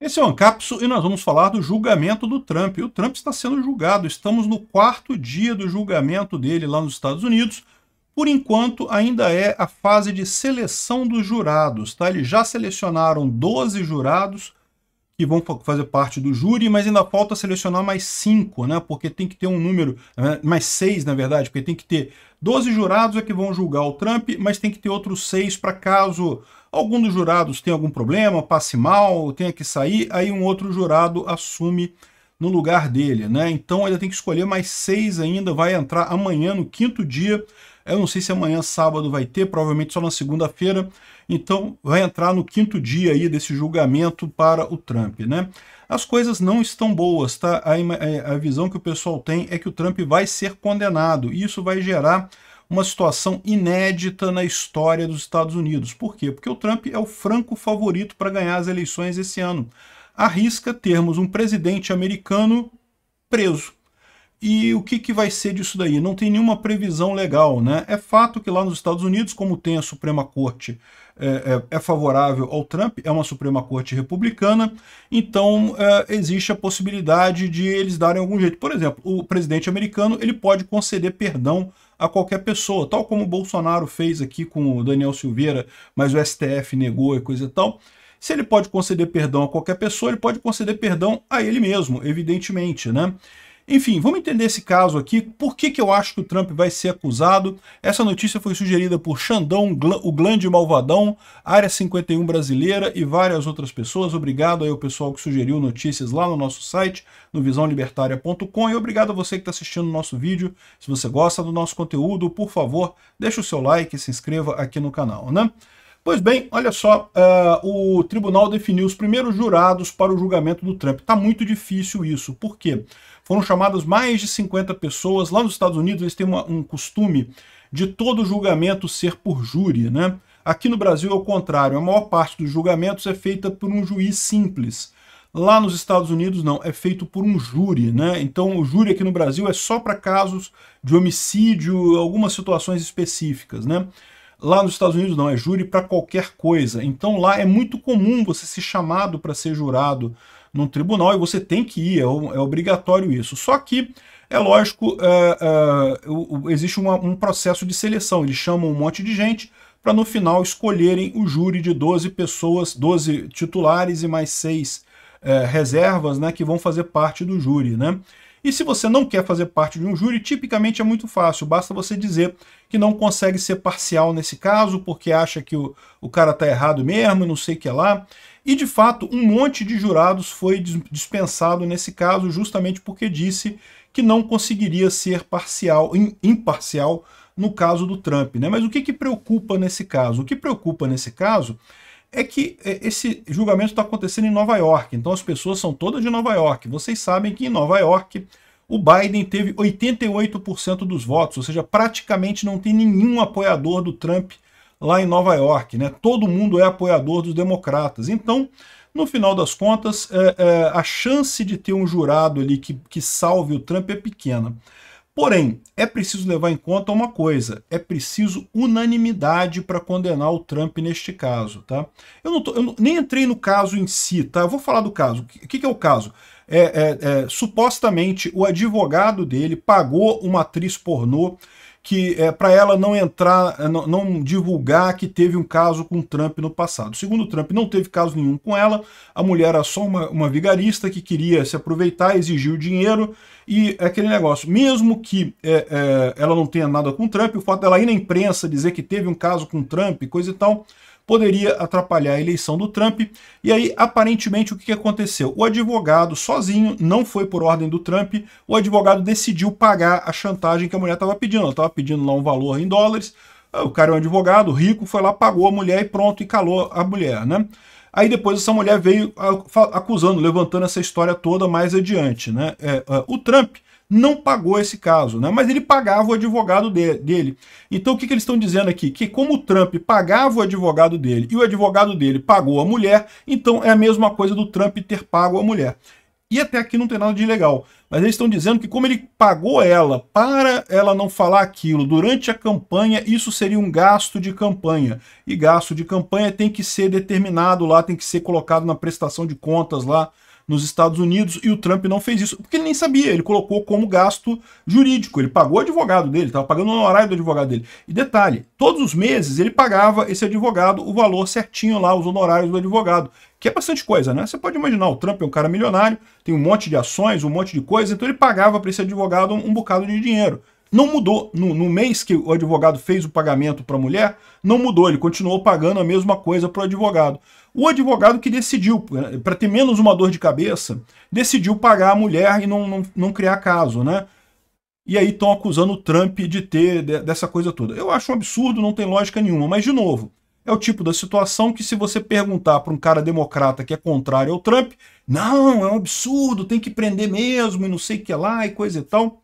Esse é o Ancapso e nós vamos falar do julgamento do Trump. o Trump está sendo julgado, estamos no quarto dia do julgamento dele lá nos Estados Unidos. Por enquanto, ainda é a fase de seleção dos jurados, tá? Eles já selecionaram 12 jurados que vão fazer parte do júri, mas ainda falta selecionar mais cinco, né? Porque tem que ter um número, eh, mais seis, na verdade, porque tem que ter 12 jurados é que vão julgar o Trump, mas tem que ter outros seis para caso algum dos jurados tenha algum problema, passe mal, tenha que sair, aí um outro jurado assume no lugar dele, né? Então ainda tem que escolher mais seis ainda, vai entrar amanhã, no quinto dia. Eu não sei se amanhã, sábado, vai ter, provavelmente só na segunda-feira. Então vai entrar no quinto dia aí desse julgamento para o Trump, né? As coisas não estão boas, tá? A, é, a visão que o pessoal tem é que o Trump vai ser condenado e isso vai gerar uma situação inédita na história dos Estados Unidos. Por quê? Porque o Trump é o franco favorito para ganhar as eleições esse ano arrisca termos um presidente americano preso. E o que, que vai ser disso daí? Não tem nenhuma previsão legal, né? É fato que lá nos Estados Unidos, como tem a Suprema Corte, é, é, é favorável ao Trump, é uma Suprema Corte republicana, então é, existe a possibilidade de eles darem algum jeito. Por exemplo, o presidente americano ele pode conceder perdão a qualquer pessoa, tal como o Bolsonaro fez aqui com o Daniel Silveira, mas o STF negou e coisa e tal. Se ele pode conceder perdão a qualquer pessoa, ele pode conceder perdão a ele mesmo, evidentemente, né? Enfim, vamos entender esse caso aqui. Por que, que eu acho que o Trump vai ser acusado? Essa notícia foi sugerida por Xandão, o grande Malvadão, Área 51 Brasileira e várias outras pessoas. Obrigado aí ao pessoal que sugeriu notícias lá no nosso site, no visãolibertária.com. E obrigado a você que está assistindo o nosso vídeo. Se você gosta do nosso conteúdo, por favor, deixa o seu like e se inscreva aqui no canal, né? Pois bem, olha só, uh, o tribunal definiu os primeiros jurados para o julgamento do Trump. está muito difícil isso, por quê? Foram chamadas mais de 50 pessoas. Lá nos Estados Unidos eles têm uma, um costume de todo julgamento ser por júri, né? Aqui no Brasil é o contrário, a maior parte dos julgamentos é feita por um juiz simples. Lá nos Estados Unidos, não, é feito por um júri, né? Então, o júri aqui no Brasil é só para casos de homicídio, algumas situações específicas, né? Lá nos Estados Unidos não, é júri para qualquer coisa. Então lá é muito comum você ser chamado para ser jurado num tribunal e você tem que ir, é, é obrigatório isso. Só que, é lógico, é, é, existe uma, um processo de seleção, eles chamam um monte de gente para no final escolherem o júri de 12 pessoas, 12 titulares e mais 6 é, reservas né, que vão fazer parte do júri. Né? E se você não quer fazer parte de um júri, tipicamente é muito fácil, basta você dizer que não consegue ser parcial nesse caso, porque acha que o, o cara está errado mesmo, não sei o que lá. E de fato, um monte de jurados foi dispensado nesse caso, justamente porque disse que não conseguiria ser parcial, imparcial no caso do Trump. Né? Mas o que, que preocupa nesse caso? O que preocupa nesse caso é que é, esse julgamento está acontecendo em Nova York, então as pessoas são todas de Nova York. Vocês sabem que em Nova York o Biden teve 88% dos votos, ou seja, praticamente não tem nenhum apoiador do Trump lá em Nova York. Né? Todo mundo é apoiador dos democratas. Então, no final das contas, é, é, a chance de ter um jurado ali que, que salve o Trump é pequena. Porém, é preciso levar em conta uma coisa, é preciso unanimidade para condenar o Trump neste caso, tá? Eu, não tô, eu nem entrei no caso em si, tá? Eu vou falar do caso. O que, que é o caso? É, é, é, supostamente o advogado dele pagou uma atriz pornô que é, para ela não entrar, é, não, não, divulgar que teve um caso com Trump no passado. Segundo Trump, não teve caso nenhum com ela, a mulher era só uma, uma vigarista que queria se aproveitar, exigir o dinheiro, e é aquele negócio, mesmo que é, é, ela não tenha nada com Trump, o fato dela ir na imprensa dizer que teve um caso com Trump, coisa e tal, poderia atrapalhar a eleição do Trump. E aí, aparentemente, o que aconteceu? O advogado, sozinho, não foi por ordem do Trump, o advogado decidiu pagar a chantagem que a mulher estava pedindo. Ela estava pedindo lá um valor em dólares, ah, o cara é um advogado rico, foi lá, pagou a mulher e pronto, e calou a mulher, né? Aí depois essa mulher veio acusando, levantando essa história toda mais adiante, né? É, é o Trump não pagou esse caso, né? mas ele pagava o advogado dele. Então o que, que eles estão dizendo aqui? Que como o Trump pagava o advogado dele e o advogado dele pagou a mulher, então é a mesma coisa do Trump ter pago a mulher. E até aqui não tem nada de legal. Mas eles estão dizendo que como ele pagou ela para ela não falar aquilo durante a campanha, isso seria um gasto de campanha. E gasto de campanha tem que ser determinado lá, tem que ser colocado na prestação de contas lá nos Estados Unidos e o Trump não fez isso, porque ele nem sabia, ele colocou como gasto jurídico, ele pagou o advogado dele, estava pagando o honorário do advogado dele. E detalhe, todos os meses ele pagava esse advogado o valor certinho lá, os honorários do advogado, que é bastante coisa, né? Você pode imaginar, o Trump é um cara milionário, tem um monte de ações, um monte de coisa, então ele pagava para esse advogado um, um bocado de dinheiro. Não mudou. No, no mês que o advogado fez o pagamento para a mulher, não mudou. Ele continuou pagando a mesma coisa para o advogado. O advogado que decidiu, para ter menos uma dor de cabeça, decidiu pagar a mulher e não, não, não criar caso, né? E aí estão acusando o Trump de ter de, dessa coisa toda. Eu acho um absurdo, não tem lógica nenhuma. Mas, de novo, é o tipo da situação que se você perguntar para um cara democrata que é contrário ao Trump, não, é um absurdo, tem que prender mesmo e não sei o que lá e coisa e tal.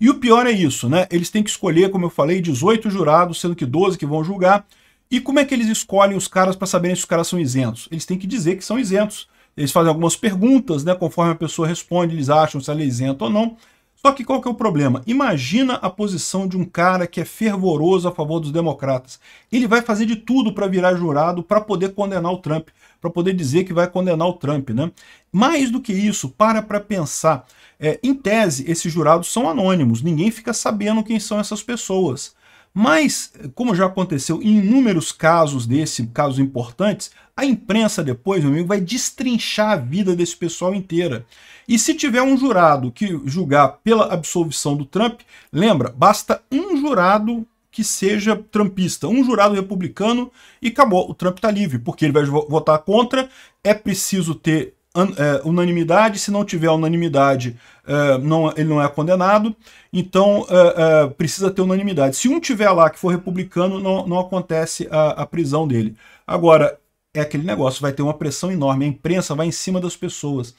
E o pior é isso, né? Eles têm que escolher, como eu falei, 18 jurados, sendo que 12 que vão julgar. E como é que eles escolhem os caras para saberem se os caras são isentos? Eles têm que dizer que são isentos. Eles fazem algumas perguntas, né? Conforme a pessoa responde, eles acham se ela é isenta ou não. Só que qual que é o problema? Imagina a posição de um cara que é fervoroso a favor dos democratas. Ele vai fazer de tudo para virar jurado, para poder condenar o Trump, para poder dizer que vai condenar o Trump, né? Mais do que isso, para para pensar. É, em tese, esses jurados são anônimos, ninguém fica sabendo quem são essas pessoas. Mas, como já aconteceu em inúmeros casos desse, casos importantes, a imprensa depois, meu amigo, vai destrinchar a vida desse pessoal inteira. E se tiver um jurado que julgar pela absolvição do Trump, lembra, basta um jurado que seja trumpista, um jurado republicano e acabou, o Trump está livre, porque ele vai votar contra, é preciso ter é, unanimidade, se não tiver unanimidade, é, não, ele não é condenado, então é, é, precisa ter unanimidade. Se um tiver lá que for republicano, não, não acontece a, a, prisão dele. Agora, é aquele negócio, vai ter uma pressão enorme, a imprensa vai em cima das pessoas.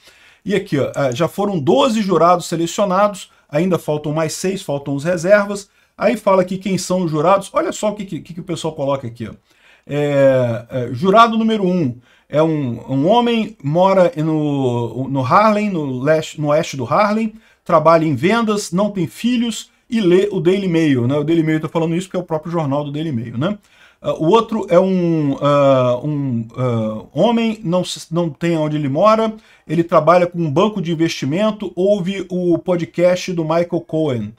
E aqui, ó, é, já foram 12 jurados selecionados, ainda faltam mais seis, faltam os reservas. Aí fala aqui quem são os jurados, olha só o que, que, que o pessoal coloca aqui. Ó. É, é, jurado número um é um, um homem, mora no, no Harlem, no, leste, no oeste do Harlem, trabalha em vendas, não tem filhos e lê o Daily Mail. Né? O Daily Mail está falando isso porque é o próprio jornal do Daily Mail. Né? Uh, o outro é um, uh, um uh, homem, não, não tem onde ele mora, ele trabalha com um banco de investimento, ouve o podcast do Michael Cohen.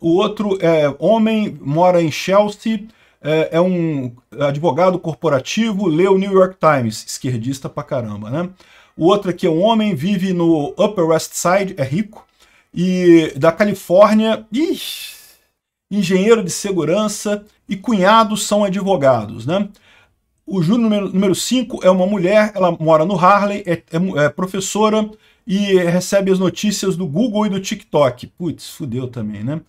O outro é homem, mora em Chelsea, é, é um advogado corporativo, lê o New York Times, esquerdista pra caramba, né? O outro aqui é um homem, vive no Upper West Side, é rico, e da Califórnia, ih, engenheiro de segurança e cunhados são advogados, né? O júri número 5 é uma mulher, ela mora no Harley, é, é, é, professora e recebe as notícias do Google e do TikTok. Putz, fudeu também, né?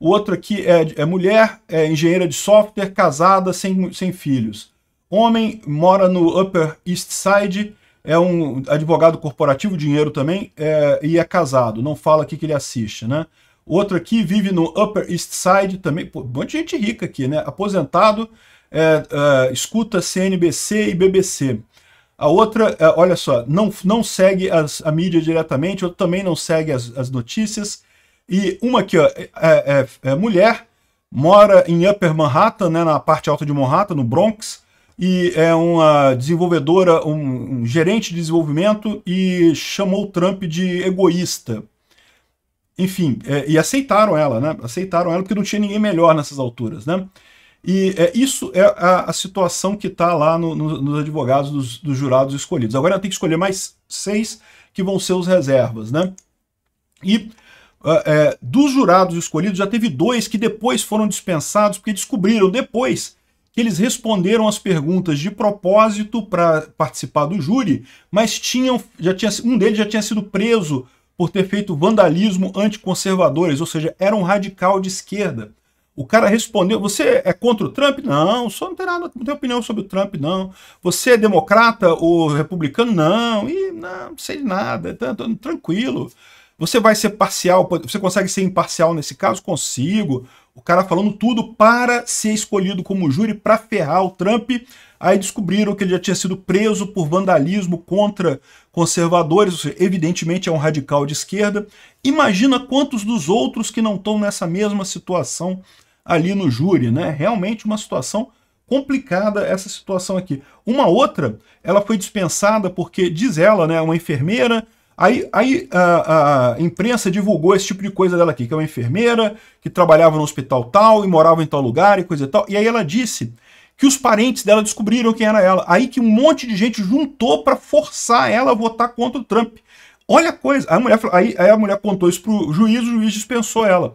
O outro aqui é, é mulher, é engenheira de software, casada, sem, sem filhos. Homem, mora no Upper East Side, é um advogado corporativo, dinheiro também, é, e é casado. Não fala aqui que ele assiste, né? Outro aqui vive no Upper East Side também. Pô, um monte de gente rica aqui, né? Aposentado, é, é, escuta CNBC e BBC. A outra, é, olha só, não, não segue as, a mídia diretamente, outro também não segue as, as notícias. E uma aqui, ó, é, é, é, é mulher, mora em Upper Manhattan, né, na parte alta de Manhattan, no Bronx, e é uma desenvolvedora, um, um gerente de desenvolvimento e chamou o Trump de egoísta. Enfim, é, e aceitaram ela, né? Aceitaram ela porque não tinha ninguém melhor nessas alturas, né? E é, isso é a, a situação que está lá no, no, nos advogados dos, dos, jurados escolhidos. Agora tem que escolher mais seis que vão ser os reservas, né? E ah, é, dos jurados escolhidos, já teve dois que depois foram dispensados, porque descobriram depois que eles responderam as perguntas de propósito para participar do júri, mas tinham, já tinha, um deles já tinha sido preso por ter feito vandalismo anticonservadores, ou seja, era um radical de esquerda. O cara respondeu: Você é contra o Trump? Não, só não tem nada, não tem opinião sobre o Trump, não. Você é democrata ou republicano? Não, e não, não sei de nada, tá, tranquilo. Você vai ser parcial? Você consegue ser imparcial nesse caso? Consigo. O cara falando tudo para ser escolhido como júri para ferrar o Trump. Aí descobriram que ele já tinha sido preso por vandalismo contra conservadores, seja, evidentemente é um radical de esquerda. Imagina quantos dos outros que não estão nessa mesma situação ali no júri, né? Realmente uma situação complicada essa situação aqui. Uma outra, ela foi dispensada porque, diz ela, né, uma enfermeira Aí, aí a, a, imprensa divulgou esse tipo de coisa dela aqui, que é uma enfermeira que trabalhava no hospital tal e morava em tal lugar e coisa e tal. E aí ela disse que os parentes dela descobriram quem era ela. Aí que um monte de gente juntou para forçar ela a votar contra o Trump. Olha a coisa. A mulher, aí, aí a mulher contou isso pro juiz, o juiz dispensou ela.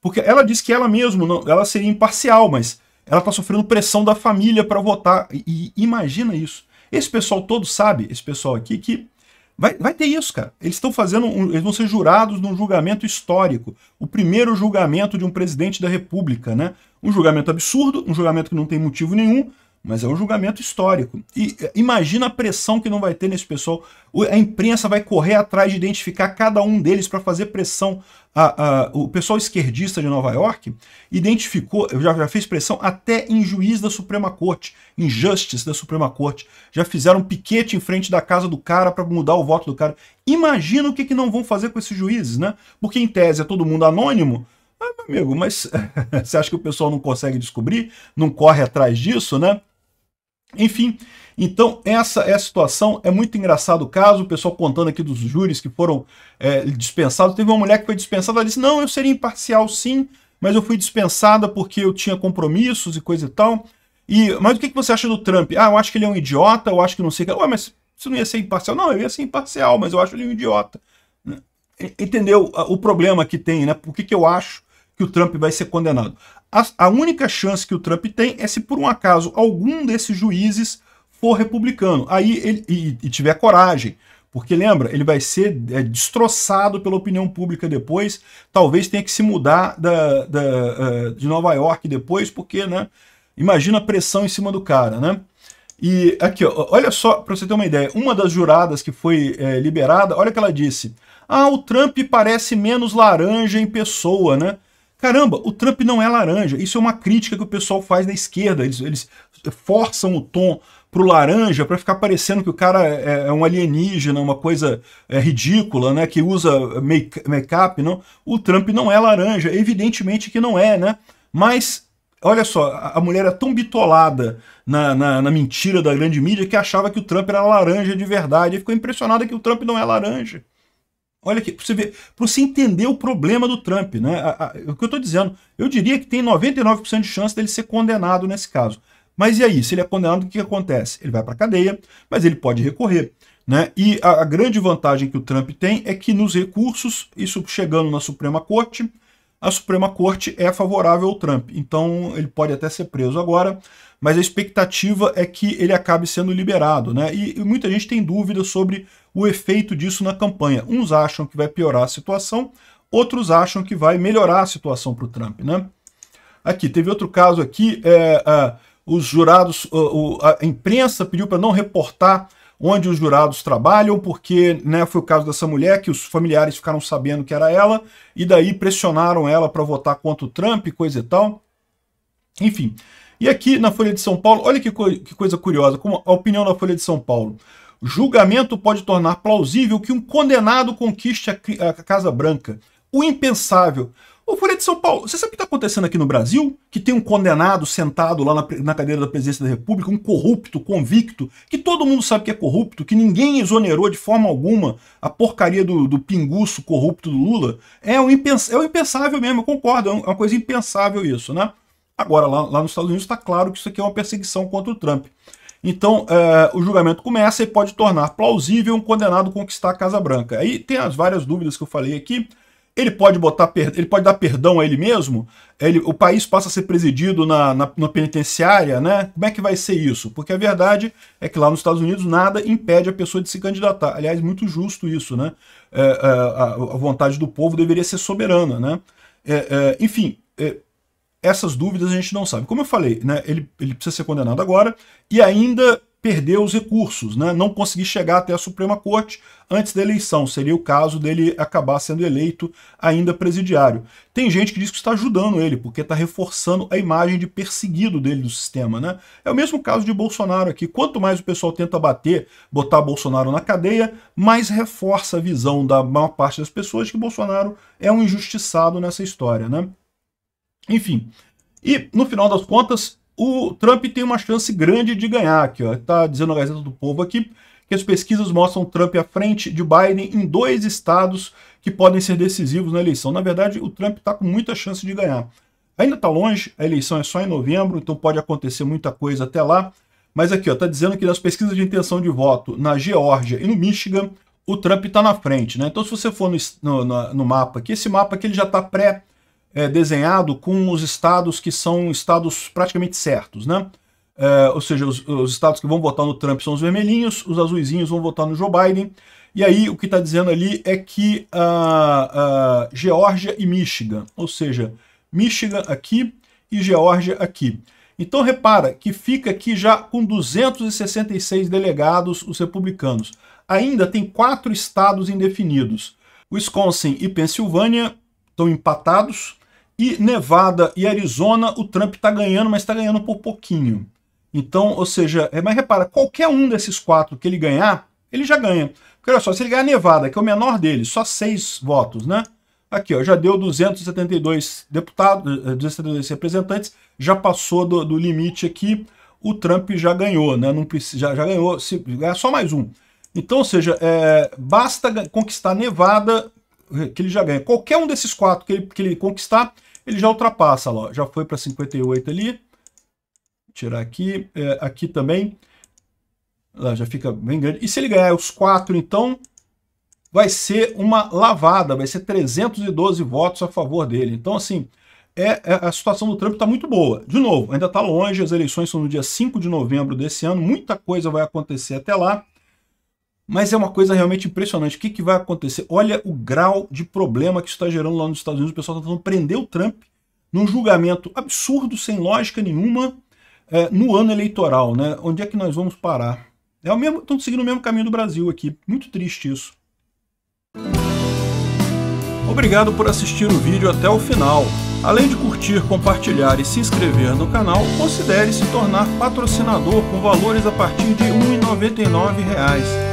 Porque ela disse que ela mesma, não, ela seria imparcial, mas ela está sofrendo pressão da família para votar. E, e imagina isso. Esse pessoal todo sabe, esse pessoal aqui, que Vai, vai ter isso, cara. Eles estão fazendo. Um, eles vão ser jurados num julgamento histórico. O primeiro julgamento de um presidente da República, né? Um julgamento absurdo, um julgamento que não tem motivo nenhum, mas é um julgamento histórico. E é, imagina a pressão que não vai ter nesse pessoal. A imprensa vai correr atrás de identificar cada um deles para fazer pressão a, a, o pessoal esquerdista de Nova York identificou, já, já fez pressão até em juiz da Suprema Corte, em justice da Suprema Corte. Já fizeram um piquete em frente da casa do cara para mudar o voto do cara. Imagina o que, que não vão fazer com esses juízes, né? Porque em tese é todo mundo anônimo. Ah, meu amigo, mas você acha que o pessoal não consegue descobrir? Não corre atrás disso, né? Enfim, então, essa é a situação. É muito engraçado o caso. O pessoal contando aqui dos júris que foram é, dispensados. Teve uma mulher que foi dispensada. Ela disse: Não, eu seria imparcial sim, mas eu fui dispensada porque eu tinha compromissos e coisa e tal. E, mas o que você acha do Trump? Ah, eu acho que ele é um idiota. Eu acho que não sei. que Ué, mas você não ia ser imparcial? Não, eu ia ser imparcial, mas eu acho ele um idiota. Né? Entendeu o problema que tem, né? Por que, que eu acho que o Trump vai ser condenado? A, a única chance que o Trump tem é se por um acaso algum desses juízes for republicano. Aí ele e, e tiver coragem, porque lembra, ele vai ser é, destroçado pela opinião pública depois, talvez tenha que se mudar da, da, é, de Nova York depois, porque, né? Imagina a pressão em cima do cara, né? E aqui, ó, olha só, para você ter uma ideia, uma das juradas que foi é, liberada, olha o que ela disse. Ah, o Trump parece menos laranja em pessoa, né? Caramba, o Trump não é laranja. Isso é uma crítica que o pessoal faz da esquerda. Eles, eles forçam o tom pro laranja para ficar parecendo que o cara é, é um alienígena, uma coisa é, ridícula, né? Que usa make-up, não. O Trump não é laranja, evidentemente que não é, né? Mas olha só, a mulher era é tão bitolada na, na, na, mentira da grande mídia que achava que o Trump era laranja de verdade. E ficou impressionada que o Trump não é laranja. Olha aqui, para você você entender o problema do Trump, né? A, a, o que eu estou dizendo, eu diria que tem 99% de chance dele ser condenado nesse caso. Mas e aí? Se ele é condenado, o que acontece? Ele vai para a cadeia, mas ele pode recorrer. Né? E a, a, grande vantagem que o Trump tem é que nos recursos, isso chegando na Suprema Corte, a Suprema Corte é favorável ao Trump. Então ele pode até ser preso agora, mas a expectativa é que ele acabe sendo liberado. Né? E, e muita gente tem dúvida sobre o efeito disso na campanha. Uns acham que vai piorar a situação, outros acham que vai melhorar a situação para o Trump. Né? Aqui, teve outro caso aqui. É, os jurados, a imprensa pediu para não reportar onde os jurados trabalham, porque né, foi o caso dessa mulher que os familiares ficaram sabendo que era ela, e daí pressionaram ela para votar contra o Trump, coisa e tal. Enfim. E aqui na Folha de São Paulo, olha que, co que coisa curiosa, como a opinião da Folha de São Paulo. Julgamento pode tornar plausível que um condenado conquiste a, a Casa Branca. O impensável. Ô Folha de São Paulo, você sabe o que está acontecendo aqui no Brasil? Que tem um condenado sentado lá na, na, cadeira da presidência da República, um corrupto, convicto, que todo mundo sabe que é corrupto, que ninguém exonerou de forma alguma a porcaria do, do pinguço corrupto do Lula. É o impens, é impensável mesmo, eu concordo, é, é uma coisa impensável isso, né? Agora, lá, lá nos Estados Unidos está claro que isso aqui é uma perseguição contra o Trump. Então, é, o julgamento começa e pode tornar plausível um condenado conquistar a Casa Branca. Aí tem as várias dúvidas que eu falei aqui ele pode botar ele pode dar perdão a ele mesmo? Ele, o país passa a ser presidido na, na, na, penitenciária, né? Como é que vai ser isso? Porque a verdade é que lá nos Estados Unidos nada impede a pessoa de se candidatar. Aliás, muito justo isso, né? É, é, a, a, vontade do povo deveria ser soberana, né? É, é enfim, é, essas dúvidas a gente não sabe. Como eu falei, né? Ele, ele precisa ser condenado agora e ainda perder os recursos, né? não conseguir chegar até a Suprema Corte antes da eleição. Seria o caso dele acabar sendo eleito ainda presidiário. Tem gente que diz que está ajudando ele, porque está reforçando a imagem de perseguido dele do sistema. Né? É o mesmo caso de Bolsonaro aqui. Quanto mais o pessoal tenta bater, botar Bolsonaro na cadeia, mais reforça a visão da maior parte das pessoas de que Bolsonaro é um injustiçado nessa história. Né? Enfim, e no final das contas, o Trump tem uma chance grande de ganhar aqui, ó. Tá dizendo a Gazeta do Povo aqui que as pesquisas mostram Trump à frente de Biden em dois estados que podem ser decisivos na eleição. Na verdade, o Trump está com muita chance de ganhar. Ainda está longe, a eleição é só em novembro, então pode acontecer muita coisa até lá. Mas aqui, ó, tá dizendo que nas pesquisas de intenção de voto na Geórgia e no Michigan, o Trump está na frente, né? Então, se você for no, no, no mapa aqui, esse mapa aqui ele já está pré- é, desenhado com os estados que são estados praticamente certos, né? É, ou seja, os, os, estados que vão votar no Trump são os vermelhinhos, os azuizinhos vão votar no Joe Biden. E aí o que está dizendo ali é que a, a Geórgia e Michigan, ou seja, Michigan aqui e Geórgia aqui. Então repara que fica aqui já com 266 delegados os republicanos. Ainda tem quatro estados indefinidos. Wisconsin e Pensilvânia estão empatados, e Nevada e Arizona, o Trump está ganhando, mas está ganhando por pouquinho. Então, ou seja, é, mas repara, qualquer um desses quatro que ele ganhar, ele já ganha. Porque olha só, se ele ganhar Nevada, que é o menor dele, só seis votos, né? Aqui, ó, já deu 272 deputados, 272 eh, eh, representantes, já passou do, do limite aqui, o Trump já ganhou, né? Não precisa, já, já ganhou, se ganhar é só mais um. Então, ou seja, é, basta conquistar Nevada, eh, que ele já ganha. Qualquer um desses quatro que ele, que ele conquistar, ele já ultrapassa já foi para 58 ali, Vou tirar aqui, é, aqui também, lá já fica bem grande. E se ele ganhar os 4, então, vai ser uma lavada, vai ser 312 votos a favor dele. Então, assim, é, é a situação do Trump está muito boa. De novo, ainda está longe, as eleições são no dia 5 de novembro desse ano, muita coisa vai acontecer até lá, mas é uma coisa realmente impressionante. O que, que vai acontecer? Olha o grau de problema que isso está gerando lá nos Estados Unidos. O pessoal está tentando prender o Trump num julgamento absurdo, sem lógica nenhuma, é, no ano eleitoral. Né? Onde é que nós vamos parar? É o mesmo, estão seguindo o mesmo caminho do Brasil aqui. Muito triste isso. Obrigado por assistir o vídeo até o final. Além de curtir, compartilhar e se inscrever no canal, considere se tornar patrocinador com valores a partir de R$ 1,99